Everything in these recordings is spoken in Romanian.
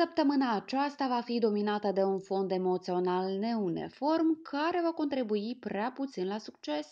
Săptămâna aceasta va fi dominată de un fond emoțional neuniform care va contribui prea puțin la succes.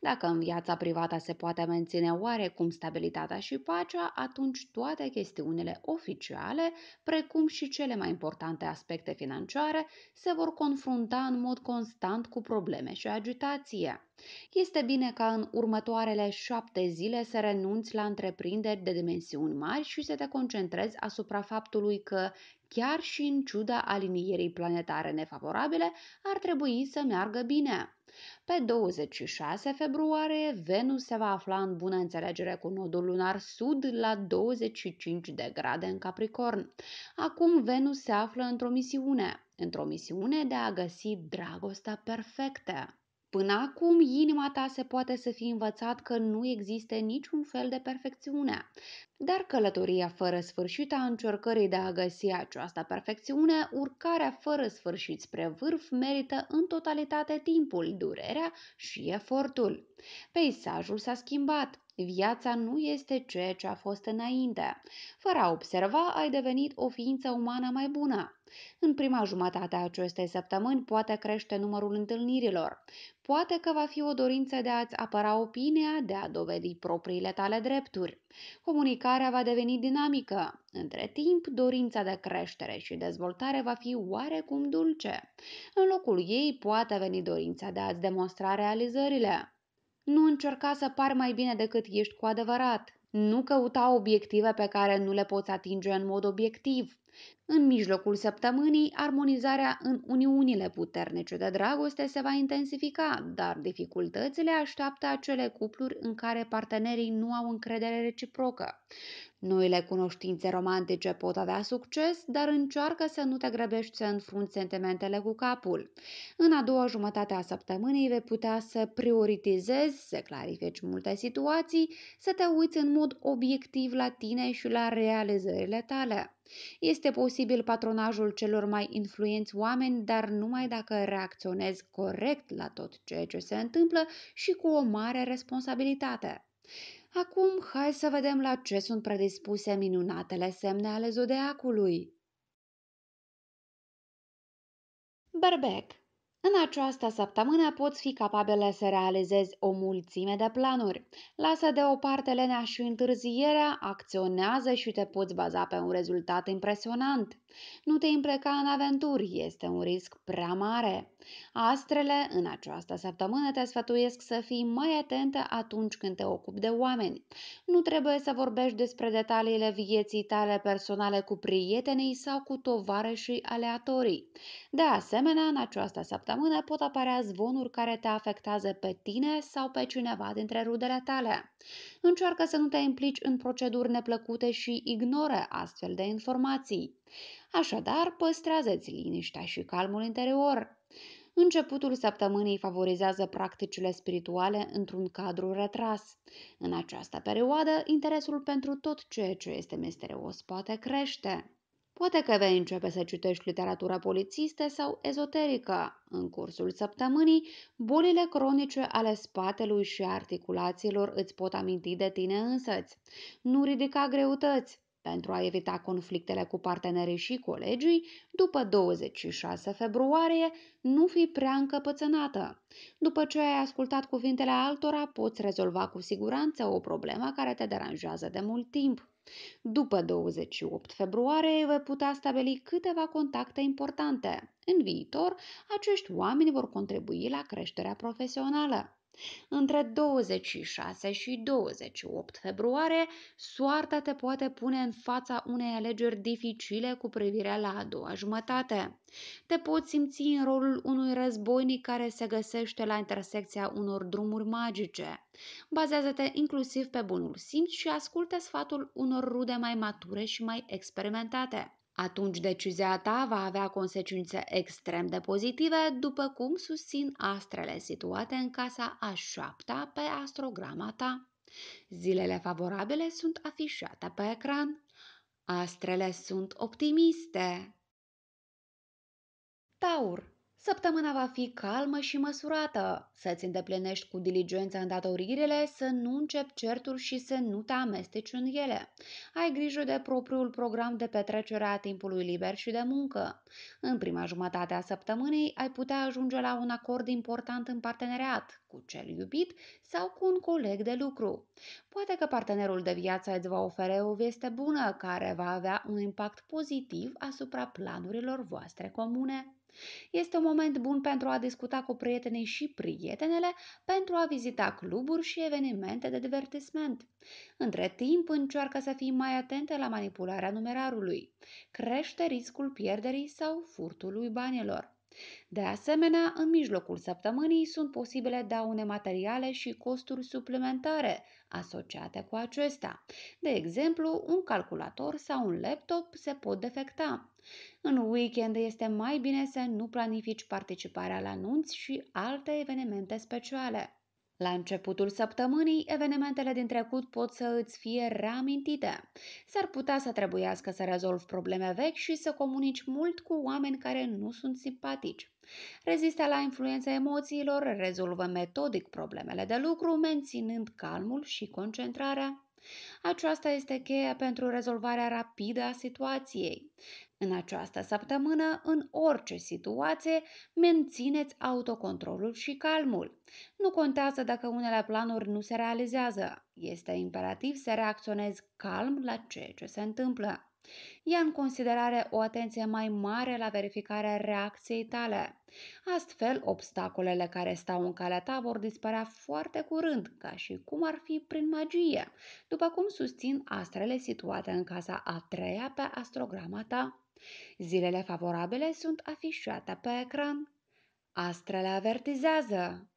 Dacă în viața privată se poate menține oarecum stabilitatea și pacea, atunci toate chestiunile oficiale, precum și cele mai importante aspecte financiare, se vor confrunta în mod constant cu probleme și agitație. Este bine ca în următoarele șapte zile să renunți la întreprinderi de dimensiuni mari și să te concentrezi asupra faptului că, chiar și în ciuda alinierii planetare nefavorabile, ar trebui să meargă bine. Pe 26 februarie, Venus se va afla în bună înțelegere cu nodul lunar sud la 25 de grade în Capricorn. Acum Venus se află într-o misiune, într-o misiune de a găsi dragostea perfectă. Până acum, inima ta se poate să fi învățat că nu există niciun fel de perfecțiune, dar călătoria fără sfârșit a încercării de a găsi această perfecțiune, urcarea fără sfârșit spre vârf, merită în totalitate timpul, durerea și efortul. Peisajul s-a schimbat, Viața nu este ceea ce a fost înainte. Fără a observa, ai devenit o ființă umană mai bună. În prima jumătate a acestei săptămâni poate crește numărul întâlnirilor. Poate că va fi o dorință de a-ți apăra opinia, de a dovedi propriile tale drepturi. Comunicarea va deveni dinamică. Între timp, dorința de creștere și dezvoltare va fi oarecum dulce. În locul ei poate veni dorința de a-ți demonstra realizările. Nu încerca să pari mai bine decât ești cu adevărat. Nu căuta obiective pe care nu le poți atinge în mod obiectiv. În mijlocul săptămânii, armonizarea în uniunile puternice de dragoste se va intensifica, dar dificultățile așteaptă acele cupluri în care partenerii nu au încredere reciprocă. Noile cunoștințe romantice pot avea succes, dar încearcă să nu te grăbești să înfrunți sentimentele cu capul. În a doua jumătate a săptămânii vei putea să prioritizezi, să clarifici multe situații, să te uiți în mod obiectiv la tine și la realizările tale. Este posibil patronajul celor mai influenți oameni, dar numai dacă reacționezi corect la tot ceea ce se întâmplă și cu o mare responsabilitate. Acum hai să vedem la ce sunt predispuse minunatele semne ale zodeacului. Berbec în această săptămână poți fi capabilă să realizezi o mulțime de planuri. Lasă deoparte lenea și întârzierea, acționează și te poți baza pe un rezultat impresionant. Nu te impreca în aventuri, este un risc prea mare. Astrele, în această săptămână, te sfătuiesc să fii mai atentă atunci când te ocupi de oameni. Nu trebuie să vorbești despre detaliile vieții tale personale cu prietenii sau cu tovarășii aleatorii. De asemenea, în această săptămână pot apărea zvonuri care te afectează pe tine sau pe cineva dintre rudele tale. Încearcă să nu te implici în proceduri neplăcute și ignore astfel de informații. Așadar, păstrează-ți liniștea și calmul interior. Începutul săptămânii favorizează practicile spirituale într-un cadru retras. În această perioadă, interesul pentru tot ceea ce este misterios poate crește. Poate că vei începe să citești literatura polițistă sau ezoterică. În cursul săptămânii, bolile cronice ale spatelui și articulațiilor îți pot aminti de tine însăți. Nu ridica greutăți pentru a evita conflictele cu partenerii și colegii, după 26 februarie, nu fi prea încăpățânată. După ce ai ascultat cuvintele altora, poți rezolva cu siguranță o problemă care te deranjează de mult timp. După 28 februarie vei putea stabili câteva contacte importante. În viitor, acești oameni vor contribui la creșterea profesională. Între 26 și 28 februarie, soarta te poate pune în fața unei alegeri dificile cu privire la a doua jumătate. Te poți simți în rolul unui războinic care se găsește la intersecția unor drumuri magice. Bazează-te inclusiv pe bunul simț și ascultă sfatul unor rude mai mature și mai experimentate. Atunci decizia ta va avea consecințe extrem de pozitive, după cum susțin astrele situate în casa a șapta pe astrograma ta. Zilele favorabile sunt afișate pe ecran. Astrele sunt optimiste. Taur Săptămâna va fi calmă și măsurată. Să-ți îndeplinești cu diligență îndatoririle, să nu începi certuri și să nu te amesteci în ele. Ai grijă de propriul program de petrecere a timpului liber și de muncă. În prima jumătate a săptămânii ai putea ajunge la un acord important în parteneriat, cu cel iubit sau cu un coleg de lucru. Poate că partenerul de viață îți va oferi o veste bună care va avea un impact pozitiv asupra planurilor voastre comune. Este un moment bun pentru a discuta cu prietenii și prietenele, pentru a vizita cluburi și evenimente de divertisment. Între timp, încearcă să fii mai atentă la manipularea numerarului. Crește riscul pierderii sau furtului banilor. De asemenea, în mijlocul săptămânii sunt posibile daune materiale și costuri suplimentare asociate cu acestea. De exemplu, un calculator sau un laptop se pot defecta. În weekend este mai bine să nu planifici participarea la nunți și alte evenimente speciale. La începutul săptămânii, evenimentele din trecut pot să îți fie reamintite. S-ar putea să trebuiască să rezolvi probleme vechi și să comunici mult cu oameni care nu sunt simpatici. Rezista la influența emoțiilor, rezolvă metodic problemele de lucru, menținând calmul și concentrarea. Aceasta este cheia pentru rezolvarea rapidă a situației. În această săptămână, în orice situație, mențineți autocontrolul și calmul. Nu contează dacă unele planuri nu se realizează. Este imperativ să reacționezi calm la ceea ce se întâmplă. Ia în considerare o atenție mai mare la verificarea reacției tale. Astfel, obstacolele care stau în calea ta vor dispărea foarte curând, ca și cum ar fi prin magie, după cum susțin astrele situate în casa a treia pe astrograma ta. Zilele favorabile sunt afișate pe ecran. Astrele avertizează.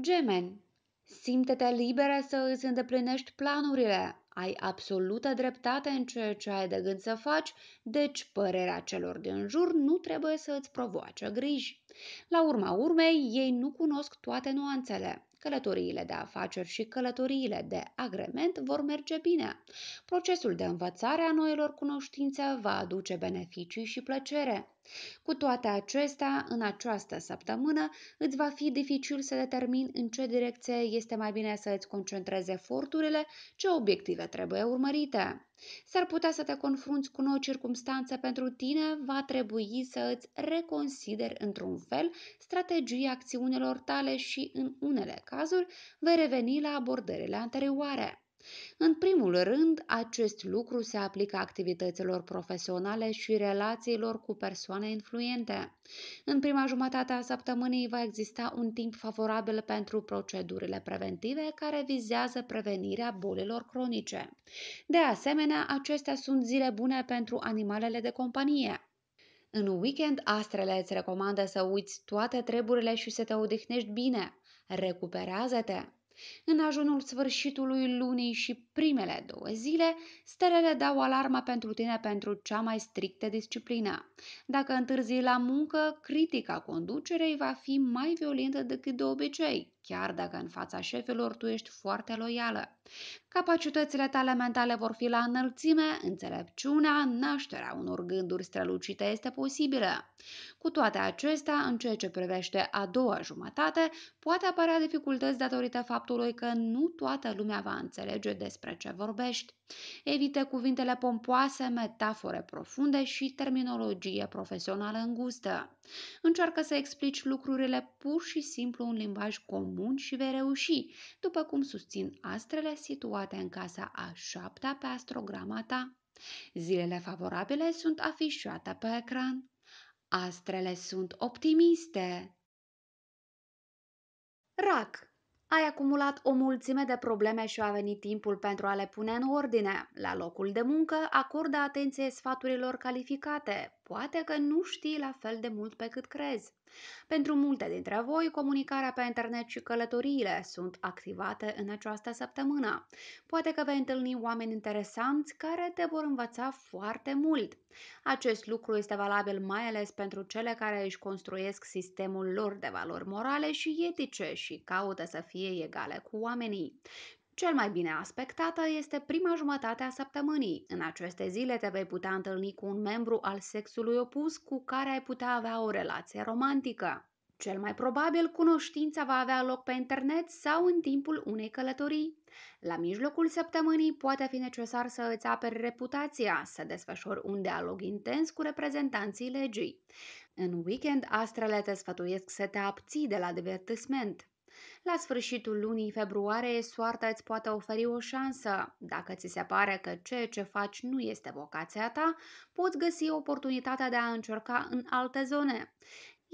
Gemeni, simte-te liberă să îți îndeplinești planurile. Ai absolută dreptate în ceea ce ai de gând să faci, deci părerea celor din jur nu trebuie să îți provoace griji. La urma urmei, ei nu cunosc toate nuanțele. Călătoriile de afaceri și călătoriile de agrement vor merge bine. Procesul de învățare a noilor cunoștințe va aduce beneficii și plăcere. Cu toate acestea, în această săptămână îți va fi dificil să determini în ce direcție este mai bine să îți concentrezi eforturile, ce obiective trebuie urmărite. S-ar putea să te confrunți cu noi circumstanțe pentru tine, va trebui să îți reconsideri într-un fel strategia acțiunilor tale și, în unele cazuri, vei reveni la abordările anterioare. În primul rând, acest lucru se aplică activităților profesionale și relațiilor cu persoane influente. În prima jumătate a săptămânii va exista un timp favorabil pentru procedurile preventive care vizează prevenirea bolilor cronice. De asemenea, acestea sunt zile bune pentru animalele de companie. În weekend, astrele îți recomandă să uiți toate treburile și să te odihnești bine. Recuperează-te! În ajunul sfârșitului lunii și Primele două zile, stelele dau alarma pentru tine pentru cea mai strictă disciplină. Dacă întârzii la muncă, critica conducerei va fi mai violentă decât de obicei, chiar dacă în fața șefilor tu ești foarte loială. Capacitățile tale mentale vor fi la înălțime, înțelepciunea, nașterea unor gânduri strălucite este posibilă. Cu toate acestea, în ceea ce privește a doua jumătate, poate apărea dificultăți datorită faptului că nu toată lumea va înțelege despre despre ce vorbești. Evite cuvintele pompoase, metafore profunde și terminologie profesională îngustă. Încearcă să explici lucrurile pur și simplu în limbaj comun și vei reuși, după cum susțin astrele situate în casa a șaptea pe astrograma ta. Zilele favorabile sunt afișate pe ecran. Astrele sunt optimiste. RAC ai acumulat o mulțime de probleme și a venit timpul pentru a le pune în ordine. La locul de muncă, acordă atenție sfaturilor calificate. Poate că nu știi la fel de mult pe cât crezi. Pentru multe dintre voi, comunicarea pe internet și călătoriile sunt activate în această săptămână. Poate că vei întâlni oameni interesanți care te vor învăța foarte mult. Acest lucru este valabil mai ales pentru cele care își construiesc sistemul lor de valori morale și etice și caută să fie egale cu oamenii. Cel mai bine aspectată este prima jumătate a săptămânii. În aceste zile te vei putea întâlni cu un membru al sexului opus cu care ai putea avea o relație romantică. Cel mai probabil, cunoștința va avea loc pe internet sau în timpul unei călătorii. La mijlocul săptămânii poate fi necesar să îți aperi reputația, să desfășori un dialog intens cu reprezentanții legii. În weekend, astrele te sfătuiesc să te abții de la divertisment. La sfârșitul lunii februarie, soarta îți poate oferi o șansă. Dacă ți se pare că ceea ce faci nu este vocația ta, poți găsi oportunitatea de a încerca în alte zone.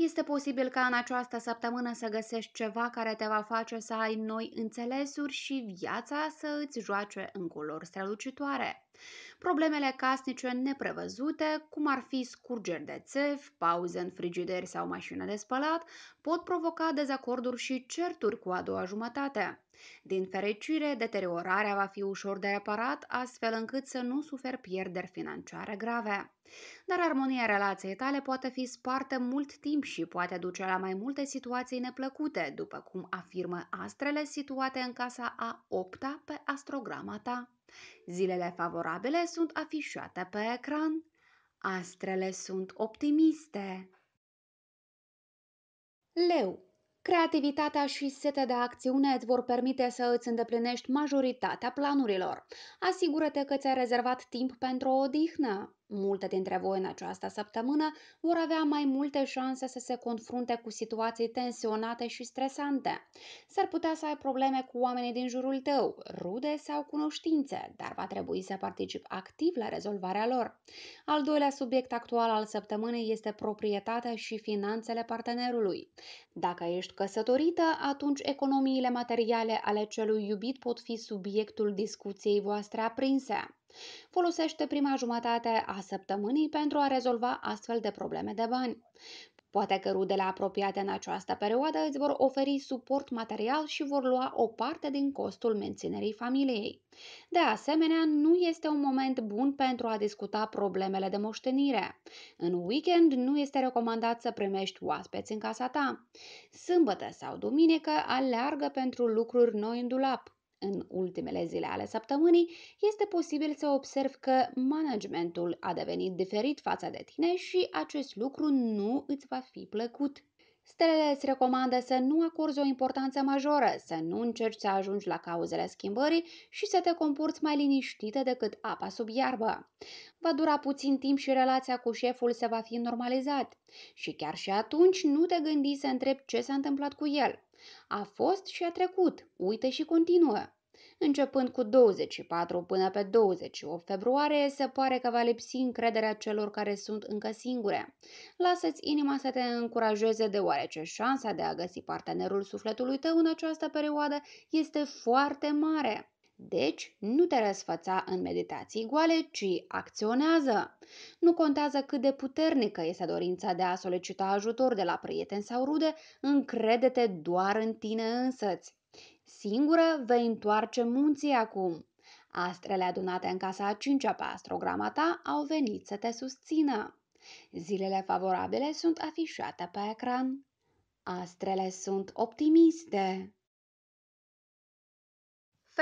Este posibil ca în această săptămână să găsești ceva care te va face să ai noi înțelesuri și viața să îți joace în culori strălucitoare. Problemele casnice neprevăzute, cum ar fi scurgeri de țevi, pauze în frigider sau mașină de spălat, pot provoca dezacorduri și certuri cu a doua jumătate. Din fericire, deteriorarea va fi ușor de reparat, astfel încât să nu suferi pierderi financiare grave. Dar armonia relației tale poate fi spartă mult timp și poate duce la mai multe situații neplăcute, după cum afirmă astrele situate în casa a 8-a pe astrograma ta. Zilele favorabile sunt afișate pe ecran. Astrele sunt optimiste. Leu Creativitatea și setea de acțiune îți vor permite să îți îndeplinești majoritatea planurilor. Asigură-te că ți-ai rezervat timp pentru o odihnă. Multe dintre voi în această săptămână vor avea mai multe șanse să se confrunte cu situații tensionate și stresante. S-ar putea să ai probleme cu oamenii din jurul tău, rude sau cunoștințe, dar va trebui să participi activ la rezolvarea lor. Al doilea subiect actual al săptămânii este proprietatea și finanțele partenerului. Dacă ești ești căsătorită, atunci economiile materiale ale celui iubit pot fi subiectul discuției voastre aprinse. Folosește prima jumătate a săptămânii pentru a rezolva astfel de probleme de bani. Poate că rudele apropiate în această perioadă îți vor oferi suport material și vor lua o parte din costul menținerii familiei. De asemenea, nu este un moment bun pentru a discuta problemele de moștenire. În weekend nu este recomandat să primești oaspeți în casa ta. Sâmbătă sau duminică aleargă pentru lucruri noi în dulap în ultimele zile ale săptămânii, este posibil să observi că managementul a devenit diferit față de tine și acest lucru nu îți va fi plăcut. Stelele îți recomandă să nu acorzi o importanță majoră, să nu încerci să ajungi la cauzele schimbării și să te comporți mai liniștită decât apa sub iarbă. Va dura puțin timp și relația cu șeful se va fi normalizat. Și chiar și atunci nu te gândi să întrebi ce s-a întâmplat cu el. A fost și a trecut, uită și continuă. Începând cu 24 până pe 28 februarie, se pare că va lipsi încrederea celor care sunt încă singure. Lasă-ți inima să te încurajeze deoarece șansa de a găsi partenerul sufletului tău în această perioadă este foarte mare. Deci, nu te răsfăța în meditații goale, ci acționează. Nu contează cât de puternică este dorința de a solicita ajutor de la prieteni sau rude, încrede-te doar în tine însăți. Singură vei întoarce munții acum. Astrele adunate în casa a cincea pe astrograma ta au venit să te susțină. Zilele favorabile sunt afișate pe ecran. Astrele sunt optimiste.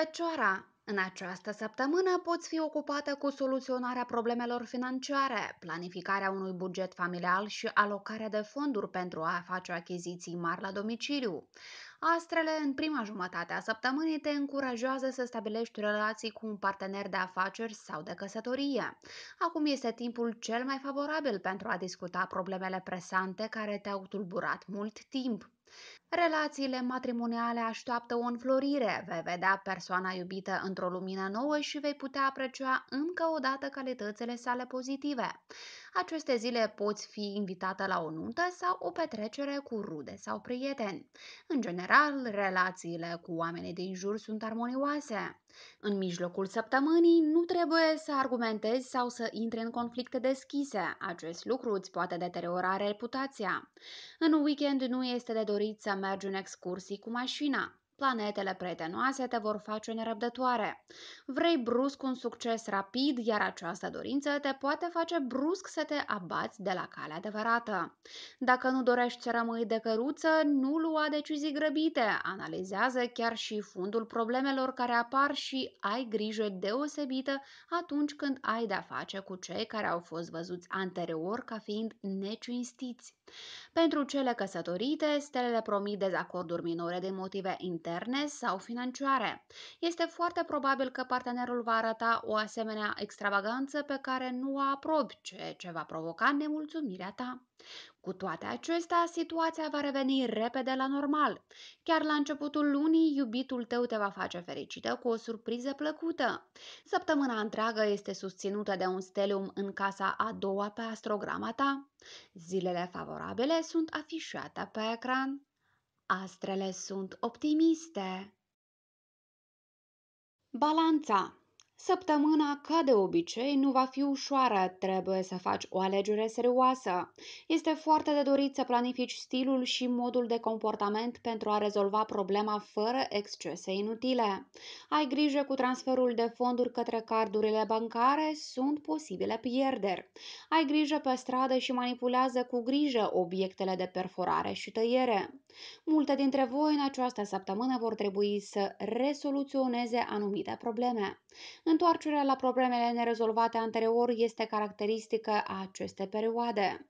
Fecioara, în această săptămână poți fi ocupată cu soluționarea problemelor financiare, planificarea unui buget familial și alocarea de fonduri pentru a face achiziții mari la domiciliu. Astrele, în prima jumătate a săptămânii, te încurajează să stabilești relații cu un partener de afaceri sau de căsătorie. Acum este timpul cel mai favorabil pentru a discuta problemele presante care te-au tulburat mult timp. Relațiile matrimoniale așteaptă o înflorire, vei vedea persoana iubită într-o lumină nouă și vei putea aprecia încă o dată calitățile sale pozitive. Aceste zile poți fi invitată la o nuntă sau o petrecere cu rude sau prieteni. În general, relațiile cu oamenii din jur sunt armonioase. În mijlocul săptămânii nu trebuie să argumentezi sau să intri în conflicte deschise. Acest lucru îți poate deteriora reputația. În weekend nu este de dorit să mergi în excursii cu mașina. Planetele prietenoase te vor face nerăbdătoare. Vrei brusc un succes rapid, iar această dorință te poate face brusc să te abați de la calea adevărată. Dacă nu dorești să rămâi de căruță, nu lua decizii grăbite, analizează chiar și fundul problemelor care apar și ai grijă deosebită atunci când ai de-a face cu cei care au fost văzuți anterior ca fiind necinstiți. Pentru cele căsătorite, stelele promit dezacorduri minore din motive interne sau financiare. Este foarte probabil că partenerul va arăta o asemenea extravaganță pe care nu o aprobi, ceea ce va provoca nemulțumirea ta. Cu toate acestea, situația va reveni repede la normal. Chiar la începutul lunii, iubitul tău te va face fericită cu o surpriză plăcută. Săptămâna întreagă este susținută de un stelium în casa a doua pe astrograma ta. Zilele favorabile sunt afișate pe ecran. Astrele sunt optimiste. Balanța Săptămâna, ca de obicei, nu va fi ușoară, trebuie să faci o alegere serioasă. Este foarte de dorit să planifici stilul și modul de comportament pentru a rezolva problema fără excese inutile. Ai grijă cu transferul de fonduri către cardurile bancare, sunt posibile pierderi. Ai grijă pe stradă și manipulează cu grijă obiectele de perforare și tăiere. Multe dintre voi în această săptămână vor trebui să resoluționeze anumite probleme. Întoarcerea la problemele nerezolvate anterior este caracteristică a acestei perioade.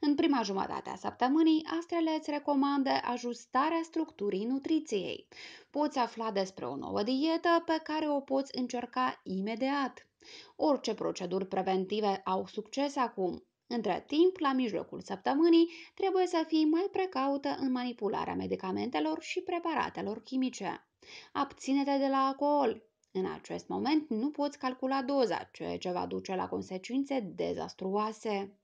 În prima jumătate a săptămânii, astrele îți recomandă ajustarea structurii nutriției. Poți afla despre o nouă dietă pe care o poți încerca imediat. Orice proceduri preventive au succes acum. Între timp, la mijlocul săptămânii, trebuie să fii mai precaută în manipularea medicamentelor și preparatelor chimice. Abține-te de la alcool. În acest moment nu poți calcula doza, ceea ce va duce la consecințe dezastruoase.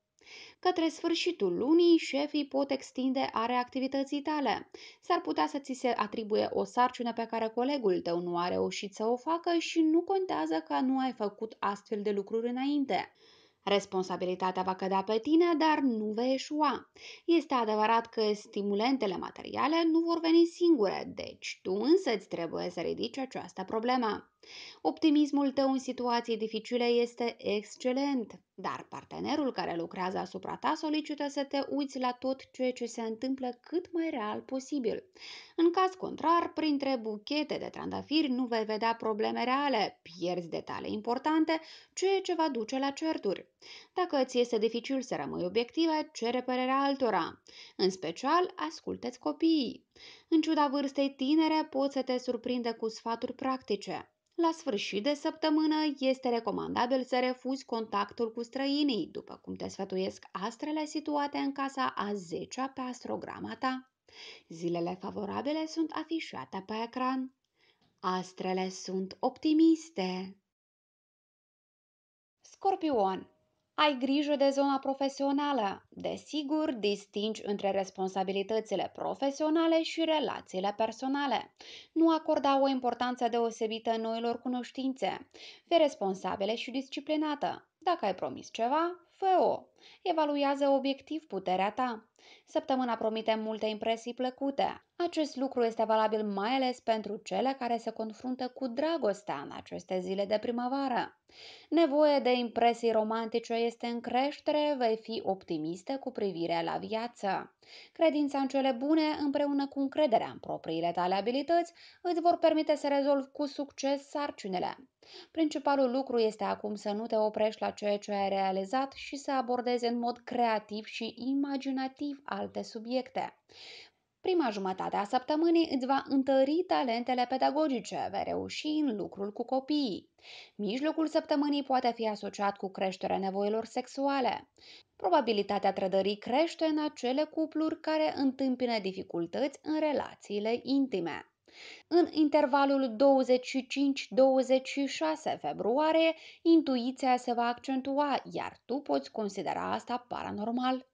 Către sfârșitul lunii, șefii pot extinde area activității tale. S-ar putea să ți se atribuie o sarcină pe care colegul tău nu a reușit să o facă și nu contează că nu ai făcut astfel de lucruri înainte. Responsabilitatea va cădea pe tine, dar nu vei eșua. Este adevărat că stimulentele materiale nu vor veni singure, deci tu însă îți trebuie să ridici această problemă. Optimismul tău în situații dificile este excelent, dar partenerul care lucrează asupra ta solicită să te uiți la tot ceea ce se întâmplă cât mai real posibil. În caz contrar, printre buchete de trandafiri nu vei vedea probleme reale, pierzi detalii importante, ceea ce va duce la certuri. Dacă ți este dificil să rămâi obiective, cere părerea altora. În special, ascultă copiii. În ciuda vârstei tinere, poți să te surprinde cu sfaturi practice. La sfârșit de săptămână este recomandabil să refuzi contactul cu străinii, după cum te sfătuiesc astrele situate în casa a 10-a pe astrograma ta. Zilele favorabile sunt afișate pe ecran. Astrele sunt optimiste. Scorpion ai grijă de zona profesională. Desigur, distingi între responsabilitățile profesionale și relațiile personale. Nu acorda o importanță deosebită noilor cunoștințe. Fii responsabilă și disciplinată. Dacă ai promis ceva, fă-o. Evaluează obiectiv puterea ta. Săptămâna promite multe impresii plăcute. Acest lucru este valabil mai ales pentru cele care se confruntă cu dragostea în aceste zile de primăvară. Nevoie de impresii romantice este în creștere, vei fi optimistă cu privire la viață. Credința în cele bune împreună cu încrederea în propriile tale abilități îți vor permite să rezolvi cu succes sarcinile. Principalul lucru este acum să nu te oprești la ceea ce ai realizat și să abordezi abordeze în mod creativ și imaginativ alte subiecte. Prima jumătate a săptămânii îți va întări talentele pedagogice, vei reuși în lucrul cu copiii. Mijlocul săptămânii poate fi asociat cu creșterea nevoilor sexuale. Probabilitatea trădării crește în acele cupluri care întâmpină dificultăți în relațiile intime. În intervalul 25-26 februarie, intuiția se va accentua, iar tu poți considera asta paranormal.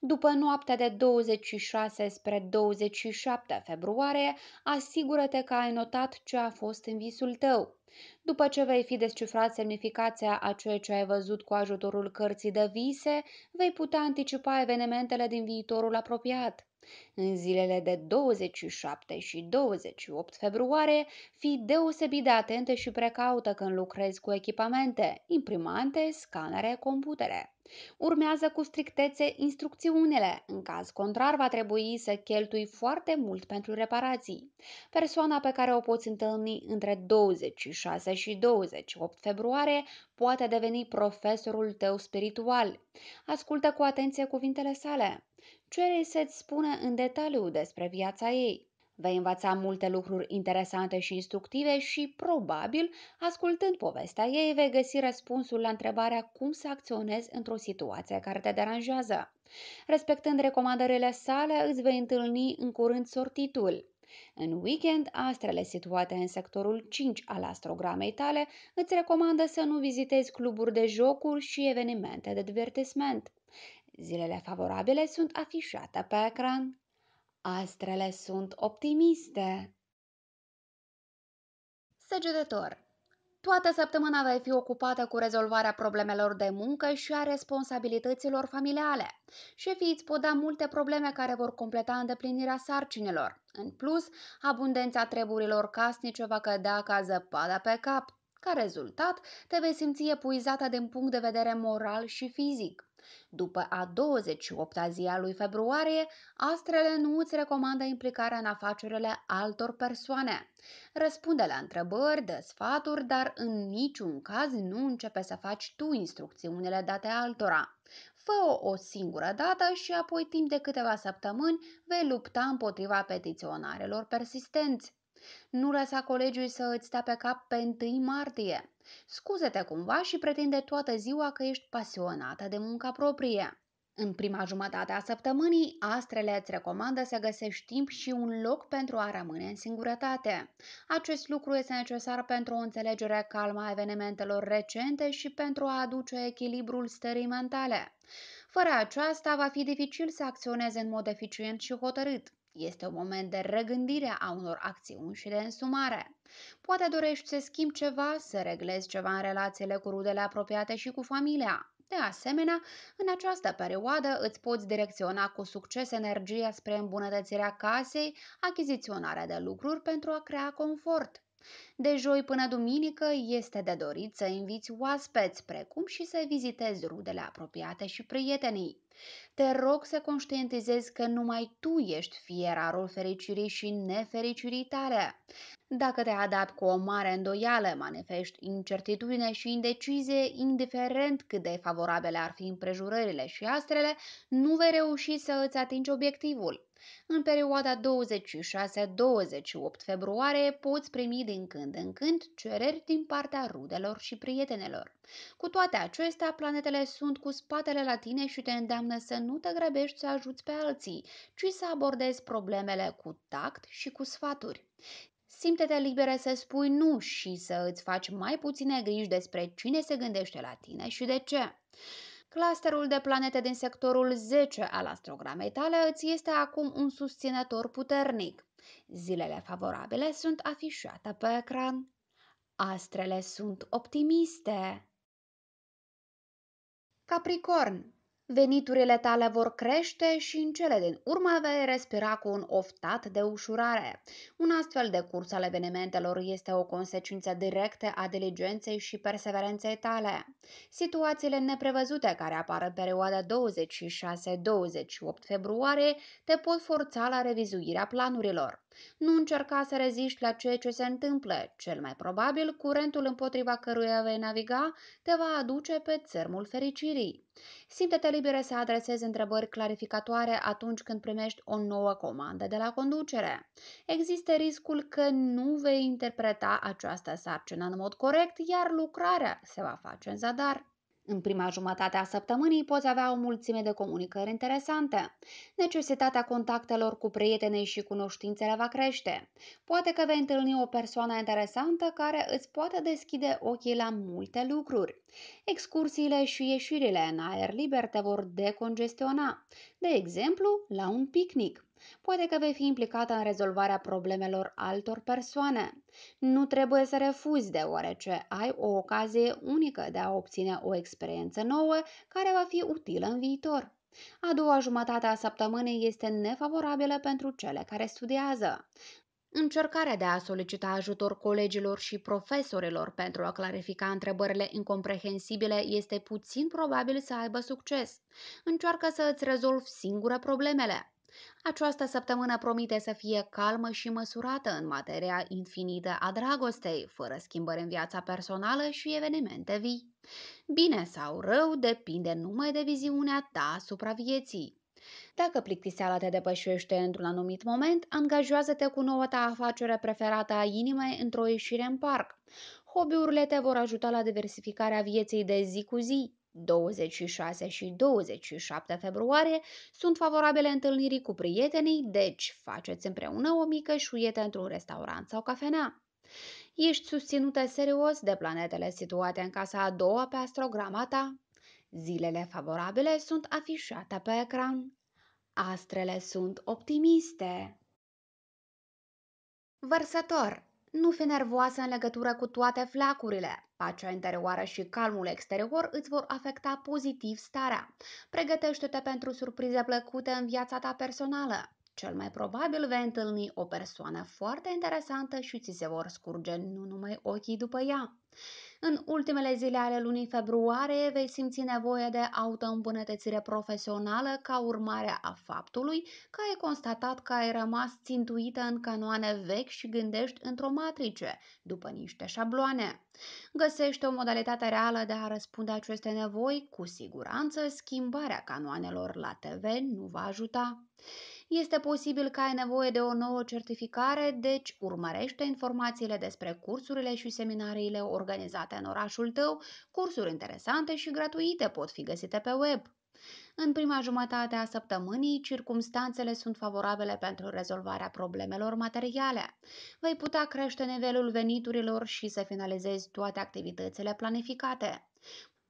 După noaptea de 26 spre 27 februarie, asigură-te că ai notat ce a fost în visul tău. După ce vei fi descifrat semnificația a ceea ce ai văzut cu ajutorul cărții de vise, vei putea anticipa evenimentele din viitorul apropiat. În zilele de 27 și 28 februarie, fii deosebit de atentă și precaută când lucrezi cu echipamente, imprimante, scanere, computere. Urmează cu strictețe instrucțiunile, în caz contrar va trebui să cheltui foarte mult pentru reparații. Persoana pe care o poți întâlni între 26 și 28 februarie poate deveni profesorul tău spiritual. Ascultă cu atenție cuvintele sale. Cere să-ți spună în detaliu despre viața ei. Vei învăța multe lucruri interesante și instructive și, probabil, ascultând povestea ei, vei găsi răspunsul la întrebarea cum să acționezi într-o situație care te deranjează. Respectând recomandările sale, îți vei întâlni în curând sortitul. În weekend, astrele situate în sectorul 5 al astrogramei tale îți recomandă să nu vizitezi cluburi de jocuri și evenimente de divertisment. Zilele favorabile sunt afișate pe ecran. Astrele sunt optimiste. Săgetător Toată săptămâna vei fi ocupată cu rezolvarea problemelor de muncă și a responsabilităților familiale. Șefii îți pot da multe probleme care vor completa îndeplinirea sarcinilor. În plus, abundența treburilor casnice va cădea ca zăpada pe cap. Ca rezultat, te vei simți epuizată din punct de vedere moral și fizic. După a 28-a zi a lui februarie, astrele nu îți recomandă implicarea în afacerile altor persoane. Răspunde la întrebări, dă sfaturi, dar în niciun caz nu începe să faci tu instrucțiunile date altora. Fă-o o singură dată și apoi timp de câteva săptămâni vei lupta împotriva petiționarelor persistenți. Nu lăsa colegiul să îți stea pe cap pe 1 martie. Scuze-te cumva și pretinde toată ziua că ești pasionată de munca proprie. În prima jumătate a săptămânii, astrele îți recomandă să găsești timp și un loc pentru a rămâne în singurătate. Acest lucru este necesar pentru o înțelegere calmă a evenimentelor recente și pentru a aduce echilibrul stării mentale. Fără aceasta, va fi dificil să acționeze în mod eficient și hotărât. Este un moment de regândire a unor acțiuni și de însumare. Poate dorești să schimbi ceva, să reglezi ceva în relațiile cu rudele apropiate și cu familia. De asemenea, în această perioadă îți poți direcționa cu succes energia spre îmbunătățirea casei, achiziționarea de lucruri pentru a crea confort. De joi până duminică este de dorit să inviți oaspeți, precum și să vizitezi rudele apropiate și prietenii. Te rog să conștientizezi că numai tu ești fierarul fericirii și nefericirii tale. Dacă te adapt cu o mare îndoială, manifesti incertitudine și indecizie, indiferent cât de favorabile ar fi împrejurările și astrele, nu vei reuși să îți atingi obiectivul. În perioada 26-28 februarie poți primi din când în când cereri din partea rudelor și prietenelor. Cu toate acestea, planetele sunt cu spatele la tine și te îndeamnă să nu te grăbești să ajuți pe alții, ci să abordezi problemele cu tact și cu sfaturi. Simte-te liberă să spui nu și să îți faci mai puține griji despre cine se gândește la tine și de ce. Clusterul de planete din sectorul 10 al astrogramei tale îți este acum un susținător puternic. Zilele favorabile sunt afișate pe ecran. Astrele sunt optimiste. Capricorn Veniturile tale vor crește și în cele din urmă vei respira cu un oftat de ușurare. Un astfel de curs al evenimentelor este o consecință directă a diligenței și perseverenței tale. Situațiile neprevăzute care apar în perioada 26-28 februarie te pot forța la revizuirea planurilor. Nu încerca să reziști la ceea ce se întâmplă. Cel mai probabil, curentul împotriva căruia vei naviga te va aduce pe țărmul fericirii. Simte-te liberă să adresezi întrebări clarificatoare atunci când primești o nouă comandă de la conducere. Există riscul că nu vei interpreta această sarcină în mod corect, iar lucrarea se va face în zadar. În prima jumătate a săptămânii poți avea o mulțime de comunicări interesante. Necesitatea contactelor cu prietenii și cunoștințele va crește. Poate că vei întâlni o persoană interesantă care îți poate deschide ochii la multe lucruri. Excursiile și ieșirile în aer liber te vor decongestiona, de exemplu la un picnic. Poate că vei fi implicată în rezolvarea problemelor altor persoane. Nu trebuie să refuzi deoarece ai o ocazie unică de a obține o experiență nouă care va fi utilă în viitor. A doua jumătate a săptămânii este nefavorabilă pentru cele care studiază. Încercarea de a solicita ajutor colegilor și profesorilor pentru a clarifica întrebările incomprehensibile este puțin probabil să aibă succes. Încearcă să îți rezolvi singură problemele. Această săptămână promite să fie calmă și măsurată în materia infinită a dragostei, fără schimbări în viața personală și evenimente vii. Bine sau rău depinde numai de viziunea ta asupra vieții. Dacă plictiseala te depășește într-un anumit moment, angajează-te cu noua ta afacere preferată a inimei într-o ieșire în parc. Hobby-urile te vor ajuta la diversificarea vieții de zi cu zi. 26 și 27 februarie sunt favorabile întâlnirii cu prietenii, deci faceți împreună o mică șuietă într-un restaurant sau cafenea. Ești susținută serios de planetele situate în casa a doua pe astrograma ta? Zilele favorabile sunt afișate pe ecran. Astrele sunt optimiste. Vărsător nu fi nervoasă în legătură cu toate flacurile. Pacea interioară și calmul exterior îți vor afecta pozitiv starea. Pregătește-te pentru surprize plăcute în viața ta personală. Cel mai probabil vei întâlni o persoană foarte interesantă și ți se vor scurge nu numai ochii după ea. În ultimele zile ale lunii februarie vei simți nevoie de autoîmbunătățire profesională ca urmare a faptului că ai constatat că ai rămas țintuită în canoane vechi și gândești într-o matrice, după niște șabloane. Găsește o modalitate reală de a răspunde aceste nevoi, cu siguranță schimbarea canoanelor la TV nu va ajuta. Este posibil că ai nevoie de o nouă certificare, deci urmărește informațiile despre cursurile și seminariile organizate în orașul tău. Cursuri interesante și gratuite pot fi găsite pe web. În prima jumătate a săptămânii, circumstanțele sunt favorabile pentru rezolvarea problemelor materiale. Vei putea crește nivelul veniturilor și să finalizezi toate activitățile planificate.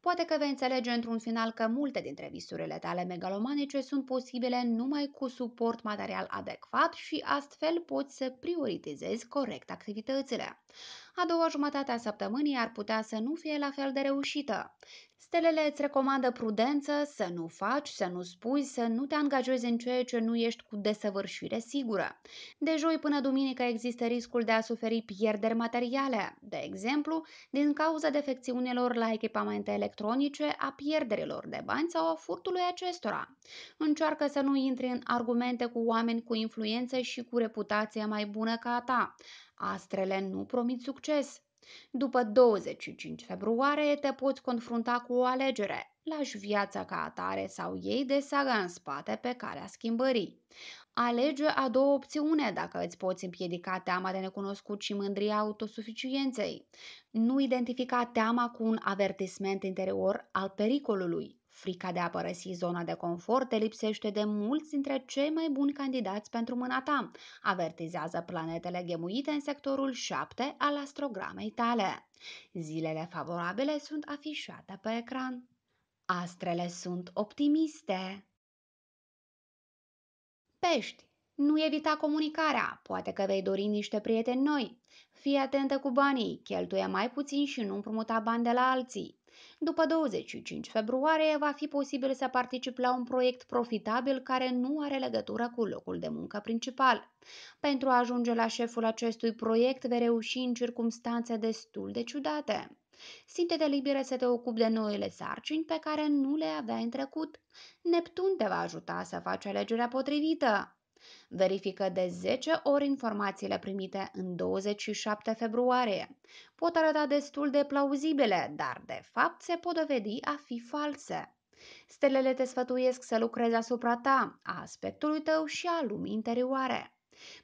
Poate că vei înțelege într-un final că multe dintre visurile tale megalomanice sunt posibile numai cu suport material adecvat și astfel poți să prioritizezi corect activitățile a doua jumătate a săptămânii ar putea să nu fie la fel de reușită. Stelele îți recomandă prudență, să nu faci, să nu spui, să nu te angajezi în ceea ce nu ești cu desăvârșire sigură. De joi până duminică există riscul de a suferi pierderi materiale, de exemplu, din cauza defecțiunilor la echipamente electronice, a pierderilor de bani sau a furtului acestora. Încearcă să nu intri în argumente cu oameni cu influență și cu reputație mai bună ca a ta. Astrele nu promit succes. După 25 februarie te poți confrunta cu o alegere. Lași viața ca atare sau iei de saga în spate pe calea schimbării. Alege a doua opțiune dacă îți poți împiedica teama de necunoscut și mândria autosuficienței. Nu identifica teama cu un avertisment interior al pericolului. Frica de a părăsi zona de confort te lipsește de mulți dintre cei mai buni candidați pentru mâna ta, avertizează planetele gemuite în sectorul 7 al astrogramei tale. Zilele favorabile sunt afișate pe ecran. Astrele sunt optimiste. Pești nu evita comunicarea, poate că vei dori niște prieteni noi. Fii atentă cu banii, cheltuie mai puțin și nu împrumuta bani de la alții. După 25 februarie va fi posibil să particip la un proiect profitabil care nu are legătură cu locul de muncă principal. Pentru a ajunge la șeful acestui proiect vei reuși în circumstanțe destul de ciudate. Simte-te liberă să te ocupi de noile sarcini pe care nu le aveai în trecut. Neptun te va ajuta să faci alegerea potrivită. Verifică de 10 ori informațiile primite în 27 februarie. Pot arăta destul de plauzibile, dar de fapt se pot dovedi a fi false. Stelele te sfătuiesc să lucrezi asupra ta, a aspectului tău și a lumii interioare.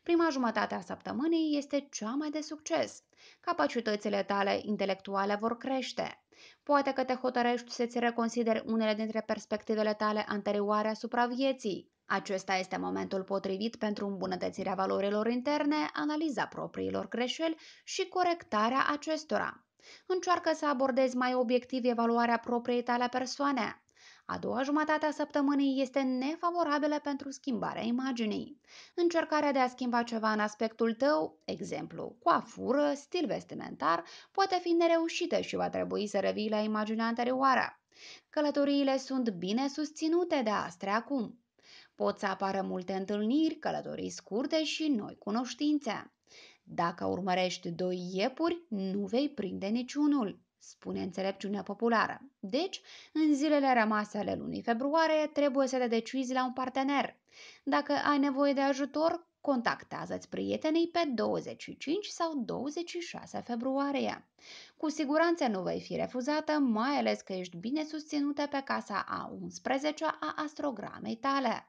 Prima jumătate a săptămânii este cea mai de succes. Capacitățile tale intelectuale vor crește. Poate că te hotărăști să-ți reconsideri unele dintre perspectivele tale anterioare asupra vieții. Acesta este momentul potrivit pentru îmbunătățirea valorilor interne, analiza propriilor greșeli și corectarea acestora. Încearcă să abordezi mai obiectiv evaluarea propriei tale persoane. A doua jumătate a săptămânii este nefavorabilă pentru schimbarea imaginii. Încercarea de a schimba ceva în aspectul tău, exemplu, coafură, stil vestimentar, poate fi nereușită și va trebui să revii la imaginea anterioară. Călătoriile sunt bine susținute de astre acum. Pot să apară multe întâlniri, călătorii scurte și noi cunoștințe. Dacă urmărești doi iepuri, nu vei prinde niciunul, spune înțelepciunea populară. Deci, în zilele rămase ale lunii februarie, trebuie să te decizi la un partener. Dacă ai nevoie de ajutor, contactează-ți prietenii pe 25 sau 26 februarie. Cu siguranță nu vei fi refuzată, mai ales că ești bine susținută pe casa A11 a astrogramei tale.